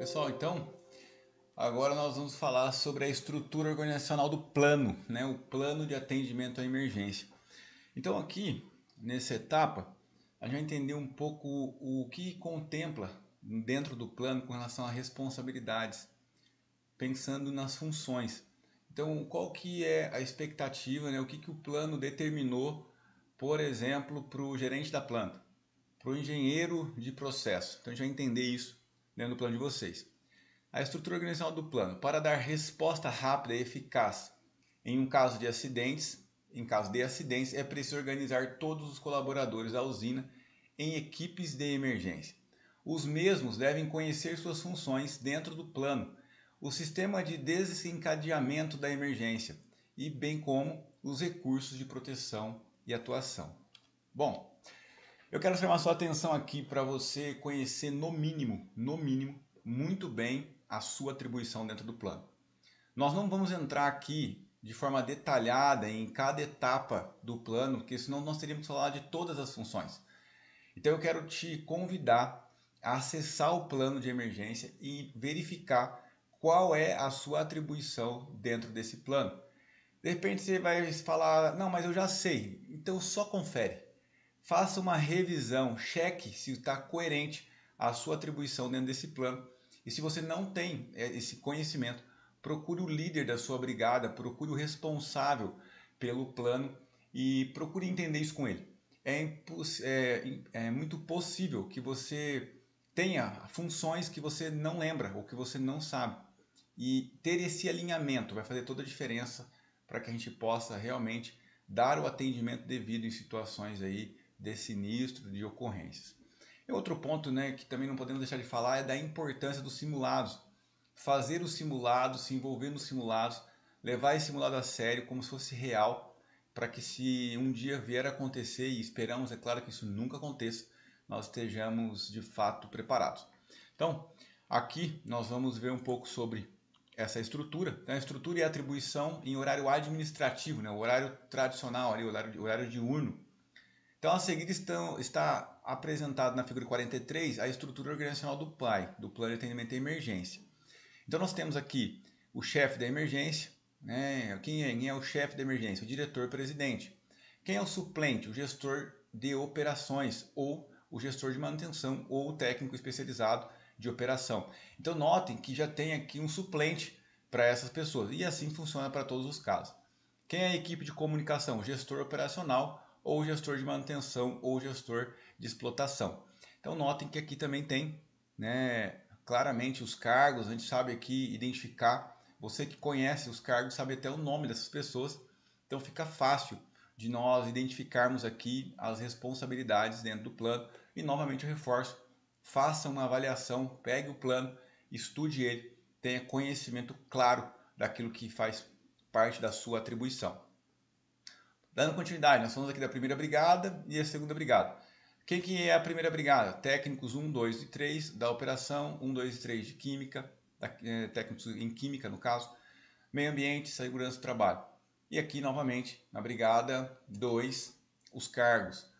Pessoal, então agora nós vamos falar sobre a estrutura organizacional do plano, né? o plano de atendimento à emergência. Então aqui, nessa etapa, a gente vai entender um pouco o que contempla dentro do plano com relação a responsabilidades, pensando nas funções. Então, qual que é a expectativa, né? o que, que o plano determinou, por exemplo, para o gerente da planta, para o engenheiro de processo. Então, a gente vai entender isso dentro do plano de vocês. A estrutura organizacional do plano para dar resposta rápida e eficaz em um caso de acidentes, em caso de acidentes, é preciso organizar todos os colaboradores da usina em equipes de emergência. Os mesmos devem conhecer suas funções dentro do plano, o sistema de desencadeamento da emergência e bem como os recursos de proteção e atuação. Bom, eu quero chamar sua atenção aqui para você conhecer no mínimo, no mínimo, muito bem a sua atribuição dentro do plano. Nós não vamos entrar aqui de forma detalhada em cada etapa do plano, porque senão nós teríamos que falar de todas as funções. Então eu quero te convidar a acessar o plano de emergência e verificar qual é a sua atribuição dentro desse plano. De repente você vai falar: "Não, mas eu já sei". Então só confere faça uma revisão, cheque se está coerente a sua atribuição dentro desse plano. E se você não tem é, esse conhecimento, procure o líder da sua brigada, procure o responsável pelo plano e procure entender isso com ele. É, é, é muito possível que você tenha funções que você não lembra ou que você não sabe. E ter esse alinhamento vai fazer toda a diferença para que a gente possa realmente dar o atendimento devido em situações aí de sinistro, de ocorrências. E outro ponto né, que também não podemos deixar de falar é da importância dos simulados. Fazer os simulados, se envolver nos simulados, levar esse simulado a sério como se fosse real, para que se um dia vier a acontecer, e esperamos, é claro que isso nunca aconteça, nós estejamos de fato preparados. Então, aqui nós vamos ver um pouco sobre essa estrutura. Então, a estrutura e a atribuição em horário administrativo, né? o horário tradicional, ali, o horário, horário diurno então, a seguir estão, está apresentado na figura 43 a estrutura organizacional do PAI, do Plano de Atendimento à Emergência. Então, nós temos aqui o chefe da emergência, né? quem, é, quem é o chefe da emergência? O diretor-presidente. Quem é o suplente? O gestor de operações ou o gestor de manutenção ou o técnico especializado de operação. Então, notem que já tem aqui um suplente para essas pessoas e assim funciona para todos os casos. Quem é a equipe de comunicação? O gestor operacional ou gestor de manutenção ou gestor de explotação. Então notem que aqui também tem né, claramente os cargos, a gente sabe aqui identificar, você que conhece os cargos sabe até o nome dessas pessoas, então fica fácil de nós identificarmos aqui as responsabilidades dentro do plano e novamente eu reforço, faça uma avaliação, pegue o plano, estude ele, tenha conhecimento claro daquilo que faz parte da sua atribuição. Dando continuidade, nós falamos aqui da primeira brigada e a segunda brigada. Quem que é a primeira brigada? Técnicos 1, 2 e 3 da operação, 1, 2 e 3 de química, da, é, técnicos em química no caso, meio ambiente, segurança do trabalho. E aqui novamente, na brigada 2, os cargos.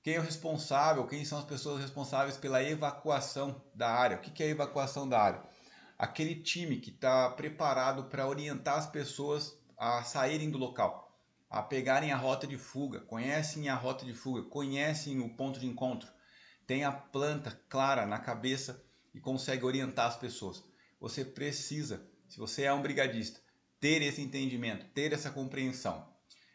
Quem é o responsável, quem são as pessoas responsáveis pela evacuação da área? O que, que é a evacuação da área? Aquele time que está preparado para orientar as pessoas a saírem do local a pegarem a rota de fuga, conhecem a rota de fuga, conhecem o ponto de encontro, tem a planta clara na cabeça e consegue orientar as pessoas. Você precisa, se você é um brigadista, ter esse entendimento, ter essa compreensão.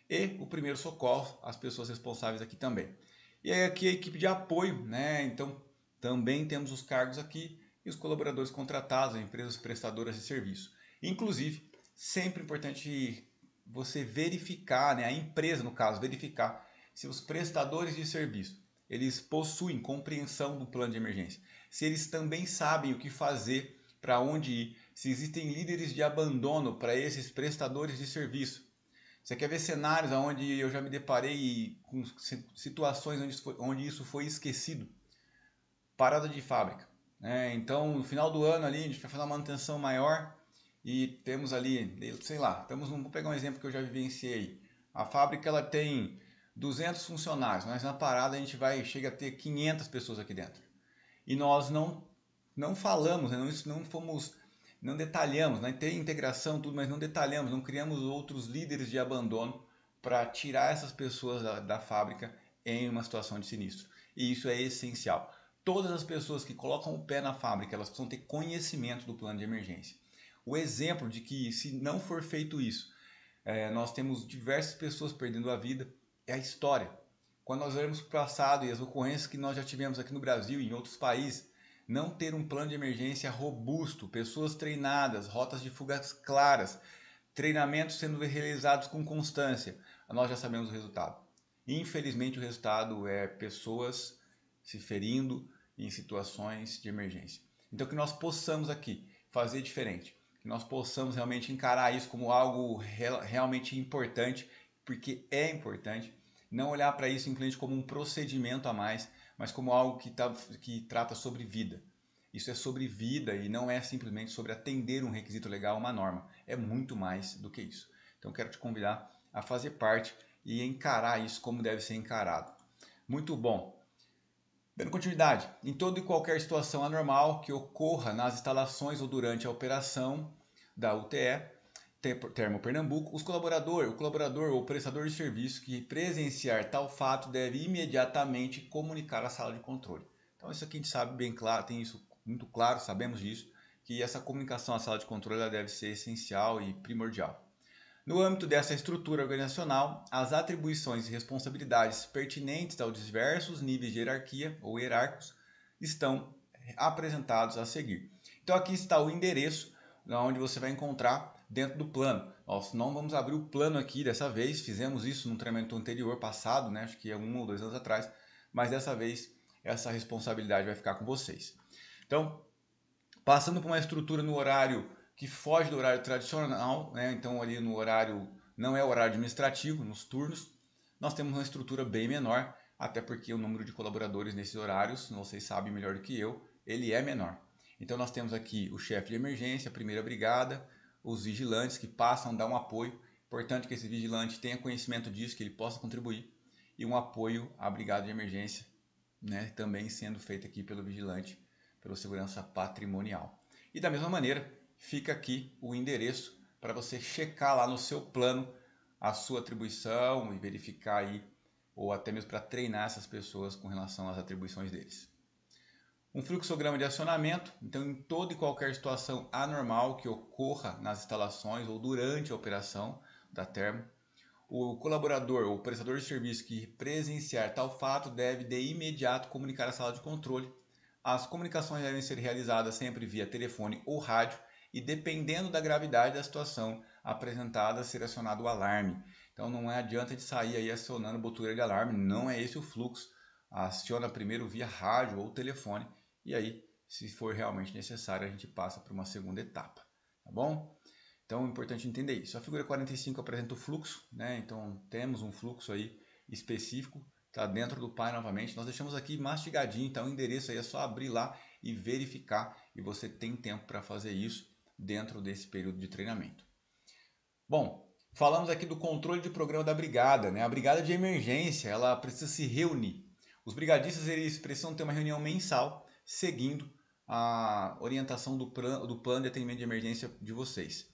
E o primeiro socorro, as pessoas responsáveis aqui também. E aí aqui a equipe de apoio, né? Então também temos os cargos aqui e os colaboradores contratados, as empresas prestadoras de serviço. Inclusive, sempre importante você verificar, né, a empresa no caso, verificar se os prestadores de serviço eles possuem compreensão do plano de emergência, se eles também sabem o que fazer, para onde ir, se existem líderes de abandono para esses prestadores de serviço. Você quer ver cenários onde eu já me deparei com situações onde isso foi, onde isso foi esquecido? Parada de fábrica. Né? Então, no final do ano ali, a gente vai fazer uma manutenção maior e temos ali, sei lá, temos num, vou pegar um exemplo que eu já vivenciei. A fábrica ela tem 200 funcionários, mas na parada a gente vai chega a ter 500 pessoas aqui dentro. E nós não não falamos, né? não isso não fomos não detalhamos, né? tem integração tudo, mas não detalhamos, não criamos outros líderes de abandono para tirar essas pessoas da, da fábrica em uma situação de sinistro. E isso é essencial. Todas as pessoas que colocam o pé na fábrica, elas precisam ter conhecimento do plano de emergência o exemplo de que se não for feito isso, é, nós temos diversas pessoas perdendo a vida, é a história. Quando nós olhamos para o passado e as ocorrências que nós já tivemos aqui no Brasil e em outros países, não ter um plano de emergência robusto, pessoas treinadas, rotas de fugas claras, treinamentos sendo realizados com constância, nós já sabemos o resultado. Infelizmente, o resultado é pessoas se ferindo em situações de emergência. Então, que nós possamos aqui fazer diferente que nós possamos realmente encarar isso como algo real, realmente importante, porque é importante. Não olhar para isso simplesmente como um procedimento a mais, mas como algo que, tá, que trata sobre vida. Isso é sobre vida e não é simplesmente sobre atender um requisito legal, uma norma. É muito mais do que isso. Então quero te convidar a fazer parte e encarar isso como deve ser encarado. Muito bom. Dando continuidade, em toda e qualquer situação anormal que ocorra nas instalações ou durante a operação da UTE, Termo Pernambuco, os colaborador, o colaborador ou prestador de serviço que presenciar tal fato deve imediatamente comunicar à sala de controle. Então isso aqui a gente sabe bem claro, tem isso muito claro, sabemos disso, que essa comunicação à sala de controle deve ser essencial e primordial. No âmbito dessa estrutura organizacional, as atribuições e responsabilidades pertinentes aos diversos níveis de hierarquia ou hierárquicos estão eh, apresentados a seguir. Então aqui está o endereço onde você vai encontrar dentro do plano. Nós não vamos abrir o plano aqui dessa vez, fizemos isso no treinamento anterior passado, né? acho que é um ou dois anos atrás, mas dessa vez essa responsabilidade vai ficar com vocês. Então, passando por uma estrutura no horário que foge do horário tradicional, né? então ali no horário não é horário administrativo, nos turnos, nós temos uma estrutura bem menor, até porque o número de colaboradores nesses horários, vocês sabem melhor do que eu, ele é menor. Então nós temos aqui o chefe de emergência, a primeira brigada, os vigilantes que passam a dar um apoio. Importante que esse vigilante tenha conhecimento disso, que ele possa contribuir. E um apoio à brigada de emergência, né, também sendo feito aqui pelo vigilante, pelo segurança patrimonial. E da mesma maneira, fica aqui o endereço para você checar lá no seu plano a sua atribuição e verificar aí, ou até mesmo para treinar essas pessoas com relação às atribuições deles. Um fluxograma de acionamento, então em toda e qualquer situação anormal que ocorra nas instalações ou durante a operação da termo, o colaborador ou prestador de serviço que presenciar tal fato deve de imediato comunicar à sala de controle. As comunicações devem ser realizadas sempre via telefone ou rádio e, dependendo da gravidade da situação apresentada, ser acionado o alarme. Então, não é adianta de sair aí acionando botura de alarme, não é esse o fluxo. Aciona primeiro via rádio ou telefone e aí, se for realmente necessário, a gente passa para uma segunda etapa, tá bom? Então, é importante entender isso. A figura 45 apresenta o fluxo, né? Então, temos um fluxo aí específico tá dentro do pai novamente. Nós deixamos aqui mastigadinho, então o endereço aí é só abrir lá e verificar e você tem tempo para fazer isso dentro desse período de treinamento. Bom, falamos aqui do controle de programa da brigada, né? A brigada de emergência, ela precisa se reunir. Os brigadistas eles precisam ter uma reunião mensal seguindo a orientação do, do plano de atendimento de emergência de vocês.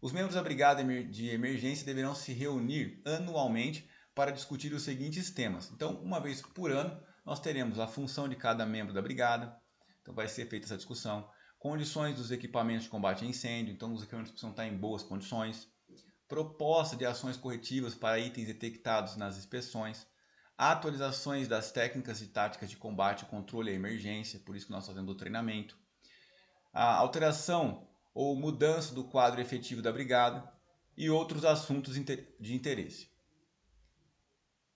Os membros da brigada de emergência deverão se reunir anualmente para discutir os seguintes temas. Então, uma vez por ano, nós teremos a função de cada membro da brigada. Então, vai ser feita essa discussão condições dos equipamentos de combate a incêndio, então os equipamentos precisam estar em boas condições, proposta de ações corretivas para itens detectados nas inspeções, atualizações das técnicas e táticas de combate, controle e emergência, por isso que nós fazemos o treinamento, a alteração ou mudança do quadro efetivo da brigada e outros assuntos de interesse.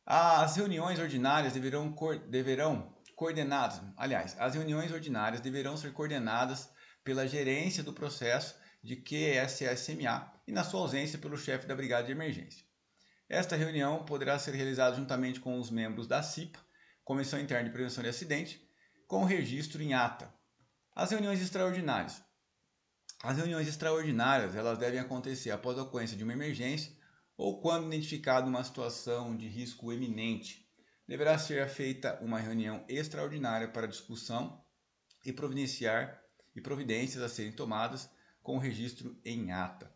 As reuniões ordinárias deverão, deverão coordenadas, aliás, as reuniões ordinárias deverão ser coordenadas pela gerência do processo de QSSMA e, na sua ausência, pelo chefe da Brigada de Emergência. Esta reunião poderá ser realizada juntamente com os membros da CIPA, Comissão Interna de Prevenção de Acidente, com registro em ata. As reuniões extraordinárias. As reuniões extraordinárias elas devem acontecer após a ocorrência de uma emergência ou quando identificada uma situação de risco eminente. Deverá ser feita uma reunião extraordinária para discussão e providenciar e providências a serem tomadas com registro em ata.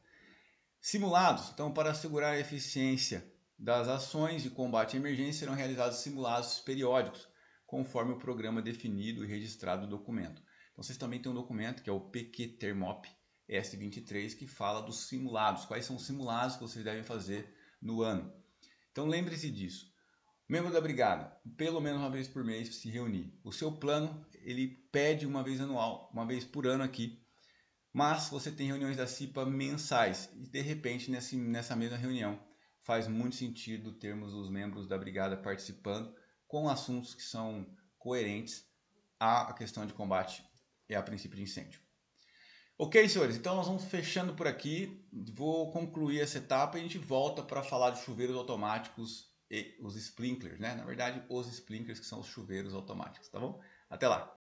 Simulados, então, para assegurar a eficiência das ações de combate à emergência, serão realizados simulados periódicos, conforme o programa definido e registrado no documento. Então, vocês também têm um documento que é o PQ Termop S23, que fala dos simulados, quais são os simulados que vocês devem fazer no ano. Então, lembre-se disso. Membro da brigada, pelo menos uma vez por mês se reunir. O seu plano, ele pede uma vez anual, uma vez por ano aqui, mas você tem reuniões da CIPA mensais e de repente nesse, nessa mesma reunião faz muito sentido termos os membros da brigada participando com assuntos que são coerentes à questão de combate e a princípio de incêndio. Ok, senhores, então nós vamos fechando por aqui. Vou concluir essa etapa e a gente volta para falar de chuveiros automáticos os sprinklers, né? Na verdade, os sprinklers que são os chuveiros automáticos, tá bom? Até lá!